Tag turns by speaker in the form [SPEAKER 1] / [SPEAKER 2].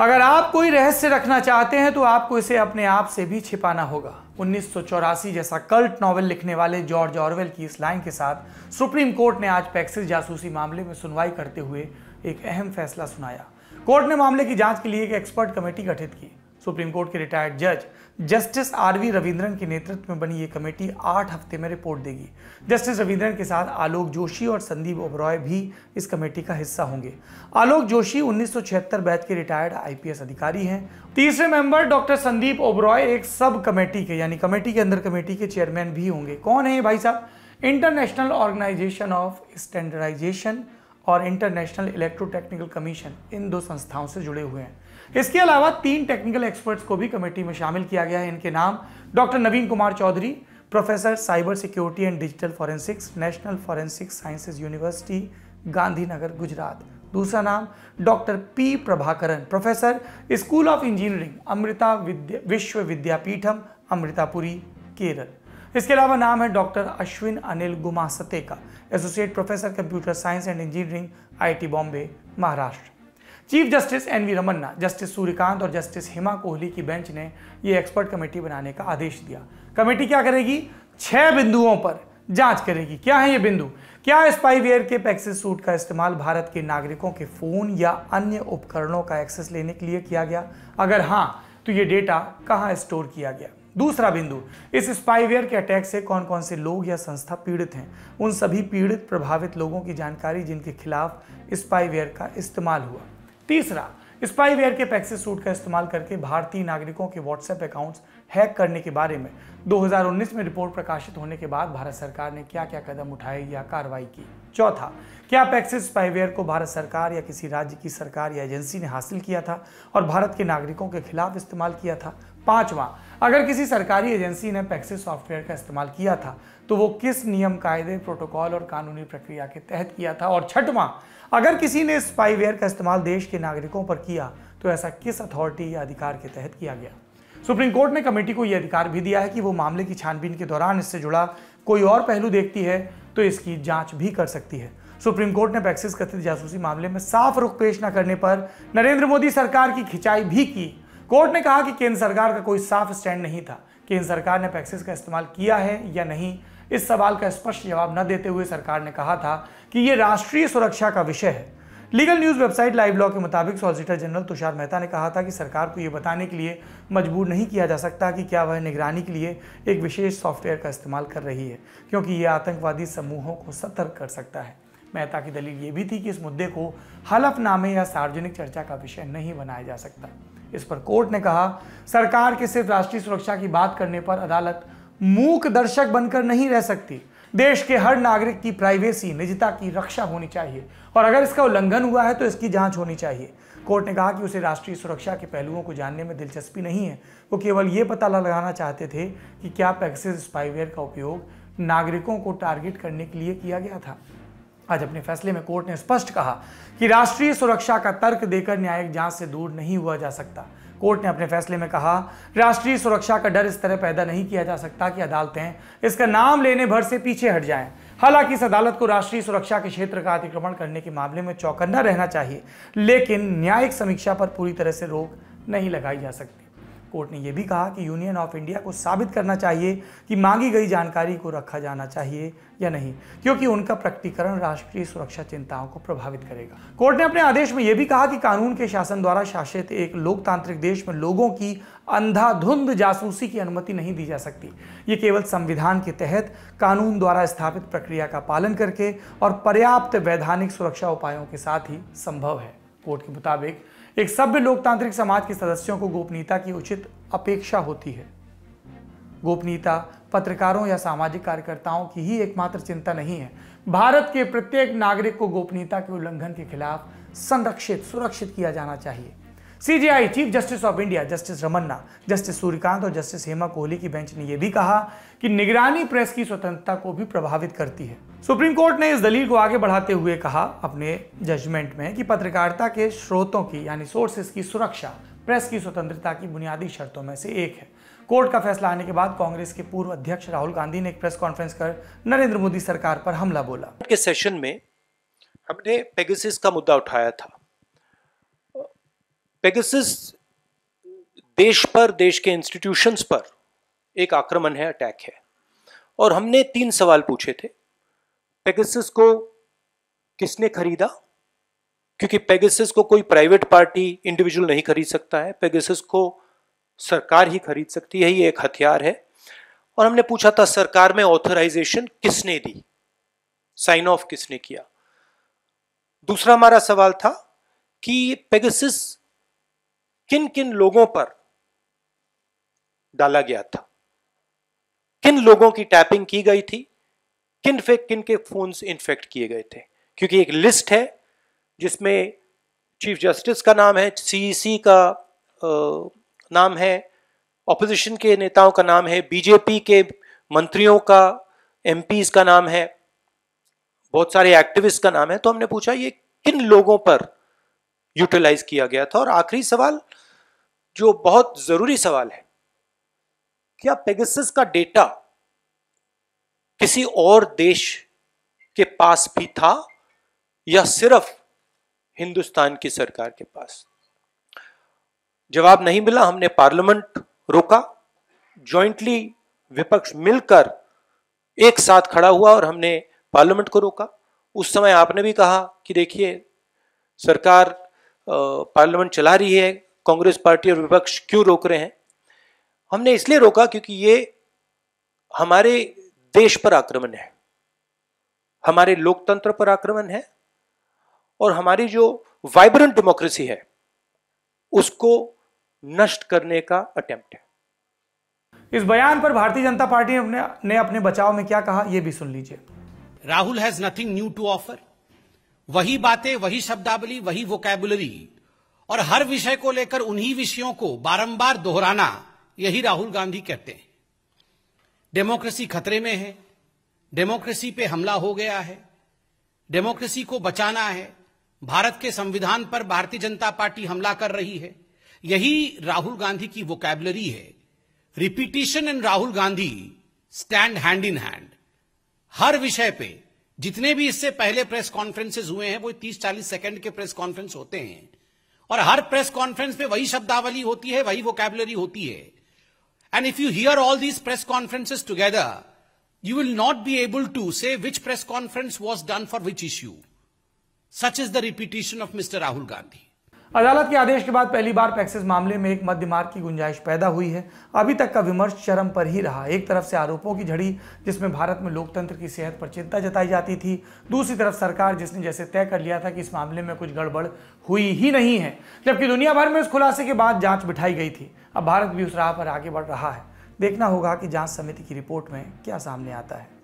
[SPEAKER 1] अगर आप कोई रहस्य रखना चाहते हैं तो आपको इसे अपने आप से भी छिपाना होगा उन्नीस जैसा कल्ट नॉवल लिखने वाले जॉर्ज ऑरवेल की इस लाइन के साथ सुप्रीम कोर्ट ने आज पैक्सिस जासूसी मामले में सुनवाई करते हुए एक अहम फैसला सुनाया कोर्ट ने मामले की जांच के लिए एक एक्सपर्ट कमेटी गठित की सुप्रीम कोर्ट के रिटायर्ड जज जस्टिस आर वी रविंद्रन के नेतृत्व में बनी ये कमेटी आठ हफ्ते में रिपोर्ट देगी जस्टिस रविंद्रन के साथ आलोक जोशी और संदीप ओबरॉय भी इस कमेटी का हिस्सा होंगे आलोक जोशी 1976 बैच के रिटायर्ड आईपीएस अधिकारी हैं तीसरे मेंबर डॉक्टर संदीप ओबरॉय एक सब कमेटी के यानी कमेटी के अंदर कमेटी के चेयरमैन भी होंगे कौन है भाई साहब इंटरनेशनल ऑर्गेनाइजेशन ऑफ स्टैंडर्डाइजेशन और इंटरनेशनल इलेक्ट्रोटेक्निकल कमीशन इन दो संस्थाओं से जुड़े हुए हैं इसके अलावा तीन टेक्निकल एक्सपर्ट्स को भी कमेटी में शामिल किया गया है इनके नाम doctor Naveen Kumar Chaudhary professor cyber security and digital forensics national forensic sciences university Gandhinagar Gujarat दूसरा नाम doctor P Prabhakaran professor school of engineering Amrita Vishwavidyapeetham Amritapuri Kerala इसके अलावा नाम है डॉक्टर अश्विन अनिल गुमासते का associate professor computer science and engineering IT Bombay Maharashtra chief justice N V Ramana justice Suryakant और जस्टिस हेमा कोहली की bench ने ये एक्सपर्ट कमेटी बनाने का आदेश दिया कमेटी क्या करेगी छह बिंदुओं पर जांच करेगी क्या है ये बिंदु क्या स्पाईवेयर के पैक्सिस सूट का इस्तेमाल भारत के नागरिकों के फोन या अन्य उपकरणों का एक्सेस लेने के लिए किया गया अगर हाँ तो ये डेटा कहाँ स्टोर किया गया दूसरा बिंदु इस स्पाईवेयर के अटैक से कौन कौन से लोग या संस्था पीड़ित हैं उन सभी पीड़ित प्रभावित लोगों की जानकारी जिनके खिलाफ स्पाईवेयर का इस्तेमाल हुआ तीसरा स्पाईवेयर के पैक्सिस सूट का इस्तेमाल करके भारतीय नागरिकों के व्हाट्सएप अकाउंट्स हैक करने के बारे में 2019 में रिपोर्ट प्रकाशित होने के बाद भारत सरकार ने क्या क्या कदम उठाए या कार्रवाई की चौथा क्या पैक्सिस स्पाइवेयर को भारत सरकार या किसी राज्य की सरकार या एजेंसी ने हासिल किया था और भारत के नागरिकों के खिलाफ इस्तेमाल किया था पांचवा अगर किसी सरकारी एजेंसी ने पैक्सिस सॉफ्टवेयर का इस्तेमाल किया था तो वो किस नियम कायदे प्रोटोकॉल और कानूनी प्रक्रिया के तहत किया था और छठवां अगर किसी ने स्पाइवेयर का इस्तेमाल देश के नागरिकों पर किया तो ऐसा किस अथॉरिटी या अधिकार के तहत किया गया सुप्रीम कोर्ट ने कमेटी को यह अधिकार भी दिया है कि वो मामले की छानबीन के दौरान इससे जुड़ा कोई और पहलू देखती है तो इसकी जांच भी कर सकती है सुप्रीम कोर्ट ने बैक्सिस कथित जासूसी मामले में साफ रुख पेश न करने पर नरेंद्र मोदी सरकार की खिंचाई भी की कोर्ट ने कहा कि केंद्र सरकार का कोई साफ स्टैंड नहीं था केंद्र सरकार ने पैक्सिस का इस्तेमाल किया है या नहीं इस सवाल का स्पष्ट जवाब न देते हुए सरकार ने कहा था कि ये राष्ट्रीय सुरक्षा का विषय है legal news website Live Law के मुताबिक सॉलिसिटर जनरल तुषार मेहता ने कहा था कि सरकार को यह बताने के लिए मजबूर नहीं किया जा सकता कि क्या वह निगरानी के लिए एक विशेष सॉफ्टवेयर का इस्तेमाल कर रही है क्योंकि ये आतंकवादी समूहों को सतर्क कर सकता है मेहता की दलील ये भी थी कि इस मुद्दे को हलफनामे या सार्वजनिक चर्चा का विषय नहीं बनाया जा सकता इस पर कोर्ट ने कहा सरकार के सिर्फ राष्ट्रीय सुरक्षा की बात करने पर अदालत मूक दर्शक बनकर नहीं रह सकती देश के हर नागरिक की प्राइवेसी निजता की रक्षा होनी चाहिए और अगर इसका उल्लंघन हुआ है तो इसकी जांच होनी चाहिए कोर्ट ने कहा कि उसे राष्ट्रीय सुरक्षा के पहलुओं को जानने में दिलचस्पी नहीं है वो केवल ये पता लगाना चाहते थे कि क्या पैक्सिस स्पाइवेयर का उपयोग नागरिकों को टारगेट करने के लिए किया गया था आज अपने फैसले में कोर्ट ने स्पष्ट कहा कि राष्ट्रीय सुरक्षा का तर्क देकर न्यायिक जांच से दूर नहीं हुआ जा सकता कोर्ट ने अपने फैसले में कहा राष्ट्रीय सुरक्षा का डर इस तरह पैदा नहीं किया जा सकता कि अदालतें इसका नाम लेने भर से पीछे हट जाएं हालांकि इस अदालत को राष्ट्रीय सुरक्षा के क्षेत्र का अतिक्रमण करने के मामले में चौकन्ना रहना चाहिए लेकिन न्यायिक समीक्षा पर पूरी तरह से रोक नहीं लगाई जा सकती कोर्ट ने यह भी कहा कि यूनियन ऑफ इंडिया को साबित करना चाहिए कि मांगी गई जानकारी को रखा जाना चाहिए या नहीं क्योंकि उनका प्रकटीकरण राष्ट्रीय सुरक्षा चिंताओं को प्रभावित करेगा कोर्ट ने अपने आदेश में यह भी कहा कि कानून के शासन द्वारा शासित एक लोकतांत्रिक देश में लोगों की अंधाधुंध जासूसी की अनुमति नहीं दी जा सकती ये केवल संविधान के तहत कानून द्वारा स्थापित प्रक्रिया का पालन करके और पर्याप्त वैधानिक सुरक्षा उपायों के साथ ही संभव है कोर्ट के मुताबिक एक सभ्य लोकतांत्रिक समाज के सदस्यों को गोपनीयता की उचित अपेक्षा होती है गोपनीयता पत्रकारों या सामाजिक कार्यकर्ताओं की ही एकमात्र चिंता नहीं है भारत के प्रत्येक नागरिक को गोपनीयता के उल्लंघन के खिलाफ संरक्षित सुरक्षित किया जाना चाहिए CJI chief justice of India justice Ramana justice Suryakant और जस्टिस हेमा कोहली की बेंच ने यह भी कहा कि निगरानी प्रेस की स्वतंत्रता को भी प्रभावित करती है सुप्रीम कोर्ट ने इस दलील को आगे बढ़ाते हुए कहा अपने जजमेंट में कि पत्रकारिता के स्रोतों की यानी सोर्सेस की सुरक्षा प्रेस की स्वतंत्रता की बुनियादी शर्तों में से एक है कोर्ट का फैसला आने के बाद कांग्रेस के पूर्व अध्यक्ष राहुल गांधी ने एक प्रेस कॉन्फ्रेंस कर नरेंद्र मोदी सरकार पर हमला बोला
[SPEAKER 2] के सेशन में हमने पेगसिस का मुद्दा उठाया था पेगसिस देश पर देश के इंस्टीट्यूशंस पर एक आक्रमण है अटैक है और हमने तीन सवाल पूछे थे पेगसिस को किसने खरीदा क्योंकि पेगसिस को कोई प्राइवेट पार्टी इंडिविजुअल नहीं खरीद सकता है पेगसिस को सरकार ही खरीद सकती है ये एक हथियार है और हमने पूछा था सरकार में ऑथराइजेशन किसने दी साइन ऑफ किसने किया दूसरा हमारा सवाल था कि पेगसिस किन किन लोगों पर डाला गया था किन लोगों की टैपिंग की गई थी किन फे किन के फोन इन्फेक्ट किए गए थे क्योंकि एक लिस्ट है जिसमें चीफ जस्टिस का नाम है सीईसी e का आ, नाम है ऑपोजिशन के नेताओं का नाम है बीजेपी के मंत्रियों का एम का नाम है बहुत सारे एक्टिविस्ट का नाम है तो हमने पूछा ये किन लोगों पर यूटिलाइज किया गया था और आखिरी सवाल जो बहुत जरूरी सवाल है क्या पेगसिस का डेटा किसी और देश के पास भी था या सिर्फ हिंदुस्तान की सरकार के पास जवाब नहीं मिला हमने पार्लियामेंट रोका जॉइंटली विपक्ष मिलकर एक साथ खड़ा हुआ और हमने पार्लियामेंट को रोका उस समय आपने भी कहा कि देखिए सरकार पार्लियामेंट चला रही है कांग्रेस पार्टी और विपक्ष क्यों रोक रहे हैं हमने इसलिए रोका क्योंकि ये हमारे देश पर आक्रमण है हमारे लोकतंत्र पर आक्रमण है और हमारी जो वाइब्रेंट डेमोक्रेसी है उसको नष्ट करने का अटेम्प्ट
[SPEAKER 1] है इस बयान पर भारतीय जनता पार्टी ने, ने अपने बचाव में क्या कहा यह भी सुन लीजिए
[SPEAKER 3] Rahul has nothing new to offer वही बातें वही शब्दावली वही वोकैबुलरी और हर विषय को लेकर उन्हीं विषयों को बारंबार दोहराना यही राहुल गांधी कहते हैं डेमोक्रेसी खतरे में है डेमोक्रेसी पे हमला हो गया है डेमोक्रेसी को बचाना है भारत के संविधान पर भारतीय जनता पार्टी हमला कर रही है यही राहुल गांधी की वोकैबलरी है repetition and Rahul Gandhi stand hand in hand हर विषय पे जितने भी इससे पहले प्रेस कॉन्फ्रेंसेज हुए हैं वो 30-40 सेकंड के प्रेस कॉन्फ्रेंस होते हैं और हर प्रेस कॉन्फ्रेंस पे वही शब्दावली होती है वही वोकैबुलरी होती है and if you hear all these press conferences together you will not be able to say which press conference was done for which issue such is the repetition of mister Rahul Gandhi
[SPEAKER 1] अदालत के आदेश के बाद पहली बार पैक्सिस मामले में एक मध्य मार्ग की गुंजाइश पैदा हुई है अभी तक का विमर्श चरम पर ही रहा एक तरफ से आरोपों की झड़ी जिसमें भारत में लोकतंत्र की सेहत पर चिंता जताई जाती थी दूसरी तरफ सरकार जिसने जैसे तय कर लिया था कि इस मामले में कुछ गड़बड़ हुई ही नहीं है जबकि दुनिया भर में उस खुलासे के बाद जाँच बिठाई गई थी अब भारत भी उस राह पर आगे बढ़ रहा है देखना होगा कि जाँच समिति की रिपोर्ट में क्या सामने आता है